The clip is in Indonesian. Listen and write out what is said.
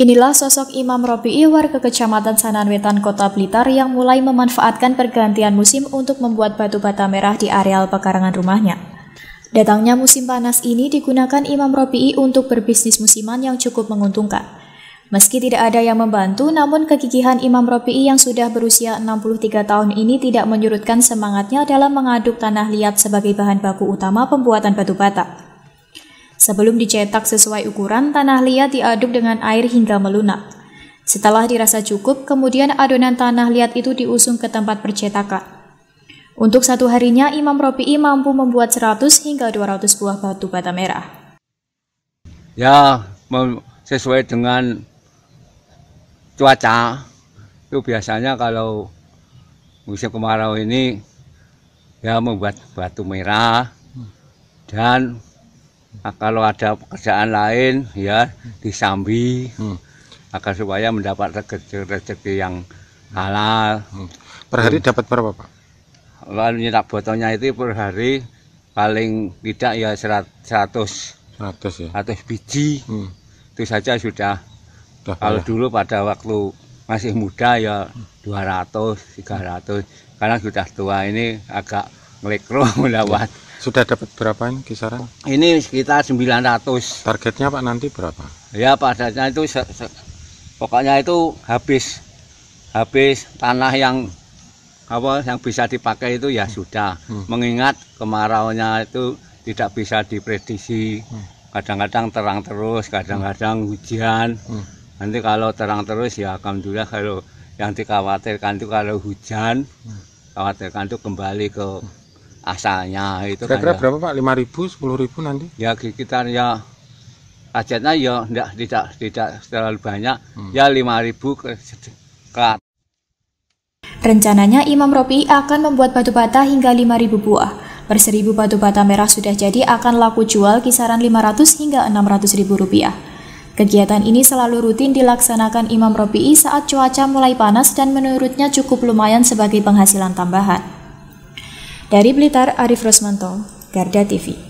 Inilah sosok Imam Robi'i warga Kecamatan Sananwetan Kota Blitar yang mulai memanfaatkan pergantian musim untuk membuat batu bata merah di areal pekarangan rumahnya. Datangnya musim panas ini digunakan Imam Robi'i untuk berbisnis musiman yang cukup menguntungkan. Meski tidak ada yang membantu, namun kegigihan Imam Robi'i yang sudah berusia 63 tahun ini tidak menyurutkan semangatnya dalam mengaduk tanah liat sebagai bahan baku utama pembuatan batu bata. Sebelum dicetak sesuai ukuran, tanah liat diaduk dengan air hingga melunak. Setelah dirasa cukup, kemudian adonan tanah liat itu diusung ke tempat percetakan. Untuk satu harinya, Imam Ropi'i mampu membuat 100 hingga 200 buah batu bata merah. Ya, sesuai dengan cuaca, itu biasanya kalau musim kemarau ini ya membuat batu merah dan Nah, kalau ada pekerjaan lain ya disambi hmm. agar supaya mendapat rezeki-rezeki yang halal. Hmm. Per hari hmm. dapat berapa pak? Kalau nyetak botolnya itu per hari paling tidak ya seratus, seratus ya 100 biji hmm. itu saja sudah Duh, kalau ya. dulu pada waktu masih muda ya 200 300 karena sudah tua ini agak ngelikro mendapat sudah dapat berapa ini kisaran? Ini sekitar 900. Targetnya Pak nanti berapa? Ya padatnya itu pokoknya itu habis habis tanah yang apa yang bisa dipakai itu ya hmm. sudah. Hmm. Mengingat kemarau-nya itu tidak bisa diprediksi. Hmm. Kadang-kadang terang terus, kadang-kadang hmm. hujan. Hmm. Nanti kalau terang terus ya alhamdulillah kalau yang dikhawatirkan itu kalau hujan, khawatirkan itu kembali ke asalnya itu kan kira-kira kan berapa pak lima ribu sepuluh ribu nanti ya kita ya ajatnya ya tidak tidak tidak terlalu banyak hmm. ya lima ke, ke Rencananya Imam Ropi akan membuat batu bata hingga 5.000 buah. Per seribu batu bata merah sudah jadi akan laku jual kisaran 500 hingga 600 ribu rupiah. Kegiatan ini selalu rutin dilaksanakan Imam Ropi'i saat cuaca mulai panas dan menurutnya cukup lumayan sebagai penghasilan tambahan. Dari Blitar, Arif Rosmanto, Garda TV.